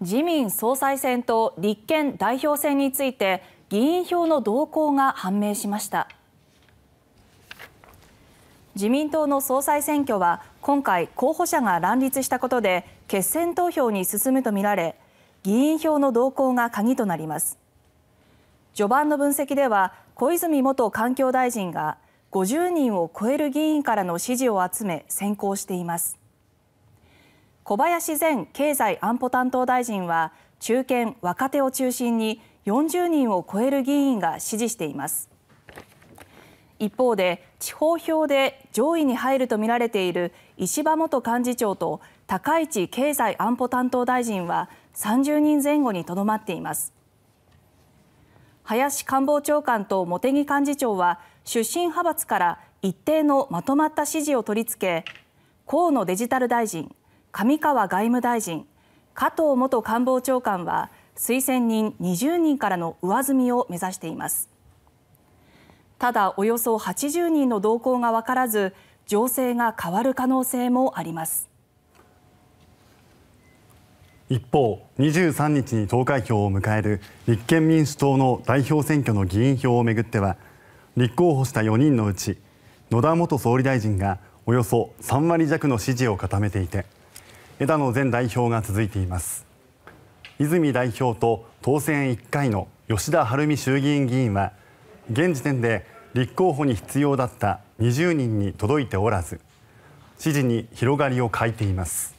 自民総裁選と立憲代表選について議員票の動向が判明しました自民党の総裁選挙は今回候補者が乱立したことで決選投票に進むとみられ議員票の動向が鍵となります序盤の分析では小泉元環境大臣が50人を超える議員からの支持を集め先行しています小林前経済安保担当大臣は中堅・若手を中心に40人を超える議員が支持しています一方で地方票で上位に入るとみられている石破元幹事長と高市経済安保担当大臣は30人前後にとどまっています林官房長官と茂木幹事長は出身派閥から一定のまとまった支持を取り付け河野デジタル大臣上川外務大臣加藤元官房長官は推薦人20人からの上積みを目指していますただおよそ80人の動向が分からず情勢が変わる可能性もあります一方、23日に投開票を迎える立憲民主党の代表選挙の議員票を巡っては立候補した4人のうち野田元総理大臣がおよそ3割弱の支持を固めていて枝野前代表が続いています泉代表と当選1回の吉田晴美衆議院議員は現時点で立候補に必要だった20人に届いておらず支持に広がりを欠いています。